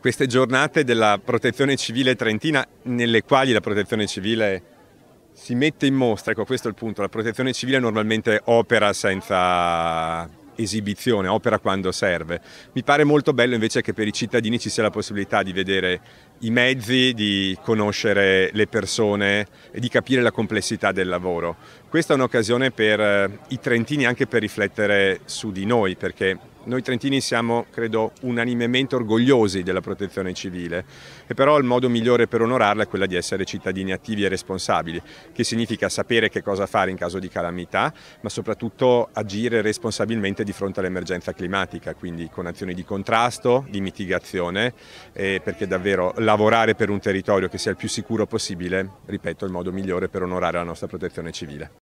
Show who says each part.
Speaker 1: queste giornate della protezione civile trentina nelle quali la protezione civile si mette in mostra, ecco questo è il punto, la protezione civile normalmente opera senza esibizione, opera quando serve. Mi pare molto bello invece che per i cittadini ci sia la possibilità di vedere i mezzi, di conoscere le persone e di capire la complessità del lavoro. Questa è un'occasione per eh, i trentini anche per riflettere su di noi, perché noi trentini siamo, credo, unanimemente orgogliosi della protezione civile e però il modo migliore per onorarla è quella di essere cittadini attivi e responsabili, che significa sapere che cosa fare in caso di calamità, ma soprattutto agire responsabilmente di fronte all'emergenza climatica, quindi con azioni di contrasto, di mitigazione, eh, perché davvero lavorare per un territorio che sia il più sicuro possibile, ripeto, è il modo migliore per onorare la nostra protezione civile.